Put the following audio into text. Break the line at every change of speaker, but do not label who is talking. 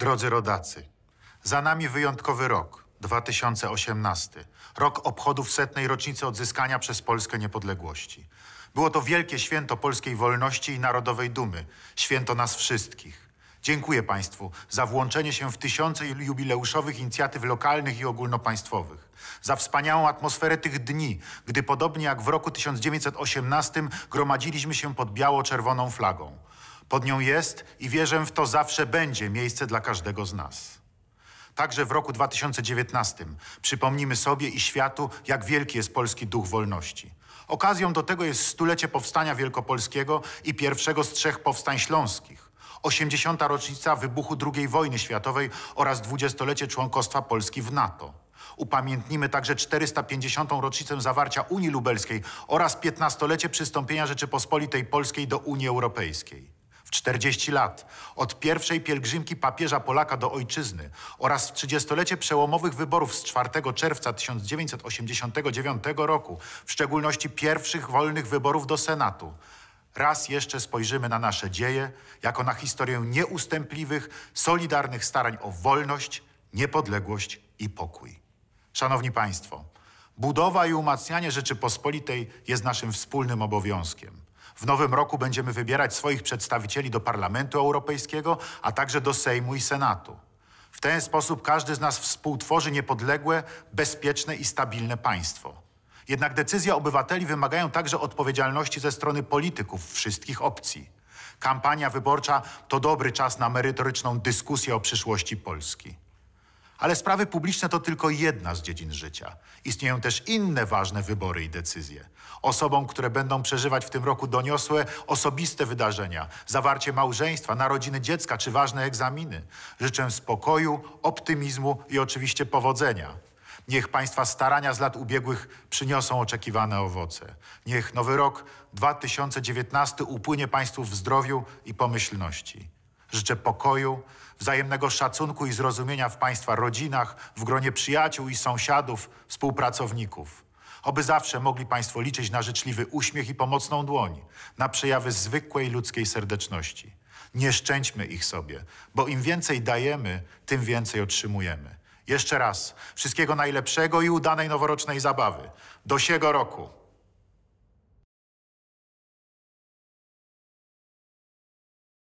Drodzy rodacy, za nami wyjątkowy rok, 2018. Rok obchodów setnej rocznicy odzyskania przez Polskę niepodległości. Było to wielkie święto polskiej wolności i narodowej dumy. Święto nas wszystkich. Dziękuję Państwu za włączenie się w tysiące jubileuszowych inicjatyw lokalnych i ogólnopaństwowych. Za wspaniałą atmosferę tych dni, gdy podobnie jak w roku 1918 gromadziliśmy się pod biało-czerwoną flagą. Pod nią jest i wierzę w to zawsze będzie miejsce dla każdego z nas. Także w roku 2019 przypomnimy sobie i światu, jak wielki jest polski duch wolności. Okazją do tego jest stulecie powstania wielkopolskiego i pierwszego z trzech powstań śląskich, 80. rocznica wybuchu II wojny światowej oraz dwudziestolecie członkostwa Polski w NATO. Upamiętnimy także 450. rocznicę zawarcia Unii Lubelskiej oraz 15-lecie przystąpienia Rzeczypospolitej Polskiej do Unii Europejskiej w 40 lat, od pierwszej pielgrzymki papieża Polaka do ojczyzny oraz w trzydziestolecie przełomowych wyborów z 4 czerwca 1989 roku, w szczególności pierwszych wolnych wyborów do Senatu, raz jeszcze spojrzymy na nasze dzieje jako na historię nieustępliwych, solidarnych starań o wolność, niepodległość i pokój. Szanowni Państwo, budowa i umacnianie Rzeczypospolitej jest naszym wspólnym obowiązkiem. W nowym roku będziemy wybierać swoich przedstawicieli do Parlamentu Europejskiego, a także do Sejmu i Senatu. W ten sposób każdy z nas współtworzy niepodległe, bezpieczne i stabilne państwo. Jednak decyzje obywateli wymagają także odpowiedzialności ze strony polityków wszystkich opcji. Kampania wyborcza to dobry czas na merytoryczną dyskusję o przyszłości Polski. Ale sprawy publiczne to tylko jedna z dziedzin życia. Istnieją też inne ważne wybory i decyzje. Osobom, które będą przeżywać w tym roku doniosłe osobiste wydarzenia, zawarcie małżeństwa, narodziny dziecka czy ważne egzaminy, życzę spokoju, optymizmu i oczywiście powodzenia. Niech Państwa starania z lat ubiegłych przyniosą oczekiwane owoce. Niech nowy rok 2019 upłynie Państwu w zdrowiu i pomyślności. Życzę pokoju, wzajemnego szacunku i zrozumienia w Państwa rodzinach, w gronie przyjaciół i sąsiadów, współpracowników. Oby zawsze mogli Państwo liczyć na życzliwy uśmiech i pomocną dłoń, na przejawy zwykłej ludzkiej serdeczności. Nie szczęćmy ich sobie, bo im więcej dajemy, tym więcej otrzymujemy. Jeszcze raz wszystkiego najlepszego i udanej noworocznej zabawy. Do siego roku!